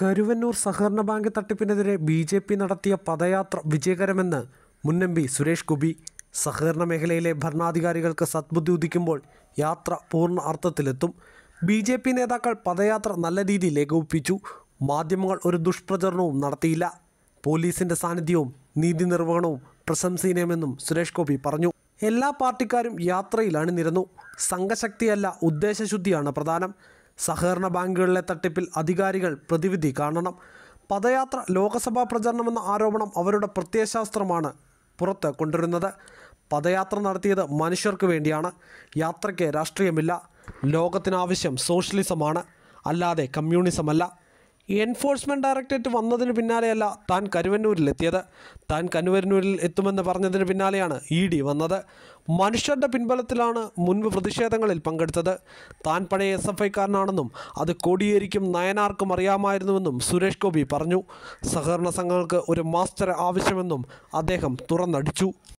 കരുവന്നൂർ സഹകരണ ബാങ്ക് തട്ടിപ്പിനെതിരെ B J P നടത്തിയ പദയാത്ര വിജയകരമെന്ന് മുൻ എം പി സുരേഷ് ഗോപി സഹകരണ മേഖലയിലെ ഭരണാധികാരികൾക്ക് സദ്ബുദ്ധി ഉദിക്കുമ്പോൾ യാത്ര പൂർണ്ണ അർത്ഥത്തിലെത്തും ബി ജെ പി നേതാക്കൾ പദയാത്ര നല്ല രീതിയിൽ ഏകോപിപ്പിച്ചു മാധ്യമങ്ങൾ ഒരു ദുഷ്പ്രചരണവും നടത്തിയില്ല പോലീസിൻ്റെ സാന്നിധ്യവും നീതി നിർവഹണവും പ്രശംസനീയമെന്നും സുരേഷ് ഗോപി പറഞ്ഞു എല്ലാ പാർട്ടിക്കാരും യാത്രയിൽ അണിനിരന്നു സംഘശക്തിയല്ല ഉദ്ദേശശുദ്ധിയാണ് പ്രധാനം സഹകരണ ബാങ്കുകളിലെ തട്ടിപ്പിൽ അധികാരികൾ പ്രതിവിധി കാണണം പദയാത്ര ലോകസഭാ പ്രചരണമെന്ന ആരോപണം അവരുടെ പ്രത്യയശാസ്ത്രമാണ് പുറത്ത് കൊണ്ടുവരുന്നത് പദയാത്ര നടത്തിയത് മനുഷ്യർക്ക് വേണ്ടിയാണ് യാത്രയ്ക്ക് രാഷ്ട്രീയമില്ല ലോകത്തിനാവശ്യം സോഷ്യലിസമാണ് അല്ലാതെ കമ്മ്യൂണിസമല്ല എൻഫോഴ്സ്മെൻറ്റ് ഡയറക്ടറേറ്റ് വന്നതിന് പിന്നാലെയല്ല താൻ കരുവന്നൂരിൽ താൻ കരുവന്നൂരിൽ എത്തുമെന്ന് പറഞ്ഞതിന് പിന്നാലെയാണ് ഇ ഡി വന്നത് മനുഷ്യരുടെ പിൻബലത്തിലാണ് മുൻപ് പ്രതിഷേധങ്ങളിൽ പങ്കെടുത്തത് താൻ പഴയ എസ് എഫ് ഐക്കാരനാണെന്നും അത് കോടിയേരിക്കും നയനാർക്കും അറിയാമായിരുന്നുവെന്നും സുരേഷ് ഗോപി പറഞ്ഞു സഹകരണ സംഘങ്ങൾക്ക് ഒരു മാസ്റ്റർ ആവശ്യമെന്നും അദ്ദേഹം തുറന്നടിച്ചു